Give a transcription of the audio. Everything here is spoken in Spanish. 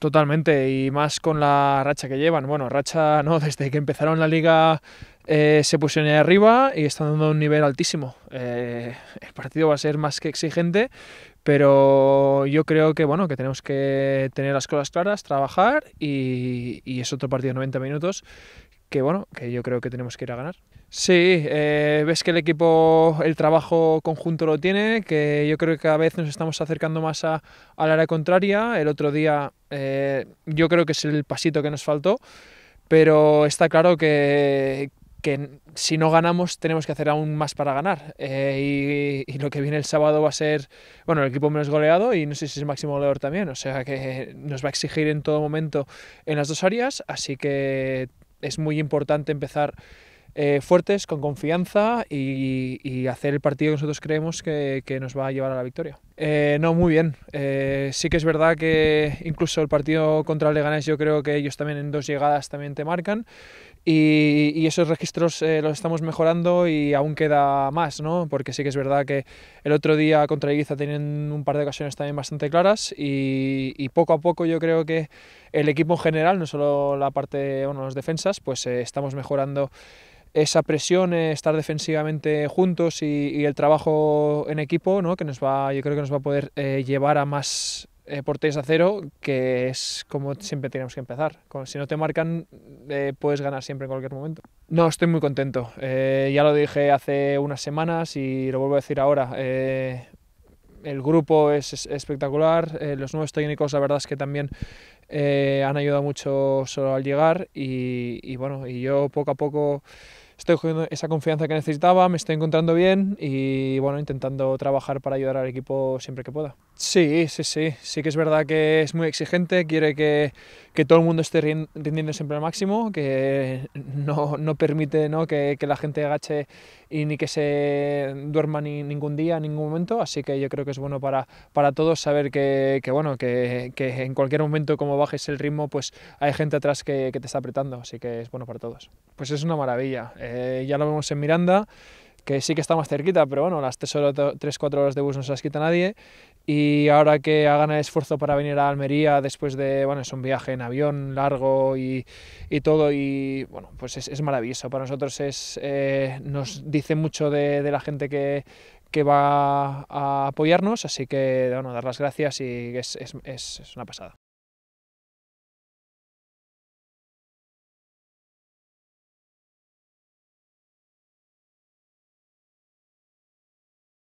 Totalmente, y más con la racha que llevan. Bueno, racha no, desde que empezaron la liga eh, se pusieron ahí arriba y están dando un nivel altísimo. Eh, el partido va a ser más que exigente, pero yo creo que bueno, que tenemos que tener las cosas claras, trabajar y, es otro partido de 90 minutos que bueno, que yo creo que tenemos que ir a ganar. Sí, eh, ves que el equipo, el trabajo conjunto lo tiene, que yo creo que cada vez nos estamos acercando más a, al área contraria. El otro día eh, yo creo que es el pasito que nos faltó, pero está claro que, que si no ganamos tenemos que hacer aún más para ganar. Eh, y, lo que viene el sábado va a ser, bueno, el equipo menos goleado y no sé si es máximo goleador también, o sea que nos va a exigir en todo momento en las dos áreas, así que es muy importante empezar eh, fuertes, con confianza y, y, hacer el partido que nosotros creemos que, que nos va a llevar a la victoria. Eh, no, muy bien. Eh, sí que es verdad que incluso el partido contra el Leganés yo creo que ellos también en dos llegadas también te marcan y, esos registros eh, los estamos mejorando y aún queda más, ¿no? porque sí que es verdad que el otro día contra Ibiza tienen un par de ocasiones también bastante claras y, poco a poco yo creo que el equipo en general, no solo la parte, bueno, las defensas, pues eh, estamos mejorando esa presión, eh, estar defensivamente juntos y, el trabajo en equipo, ¿no? que nos va, yo creo que nos va a poder llevar a más eh, por 3 a 0, que es como siempre tenemos que empezar. Si no te marcan, eh, puedes ganar siempre en cualquier momento. No, estoy muy contento. Eh, ya lo dije hace unas semanas y lo vuelvo a decir ahora. el grupo es, espectacular, los nuevos técnicos la verdad es que también han ayudado mucho solo al llegar y, y bueno, y yo poco a poco estoy cogiendo esa confianza que necesitaba, me estoy encontrando bien y bueno, intentando trabajar para ayudar al equipo siempre que pueda. Sí, sí, sí, sí que es verdad que es muy exigente, quiere que, que todo el mundo esté rindiendo siempre al máximo, que no, no permite ¿no? Que, que, la gente agache y ni que se duerma ni, ningún día, ningún momento, así que yo creo que es bueno para, para todos saber que, que bueno, que, en cualquier momento como bajes el ritmo, pues hay gente atrás que, te está apretando, así que es bueno para todos. Pues es una maravilla. Eh, eh, ya lo vemos en Miranda, que sí que está más cerquita, pero bueno, las 3-4 horas de bus no se las quita nadie. Y ahora que hagan el esfuerzo para venir a Almería después de, bueno, es un viaje en avión largo y, y todo, y bueno, pues es, maravilloso. Para nosotros es, eh, nos dice mucho de, de la gente que, que va a apoyarnos, así que bueno, dar las gracias y es, es, es una pasada.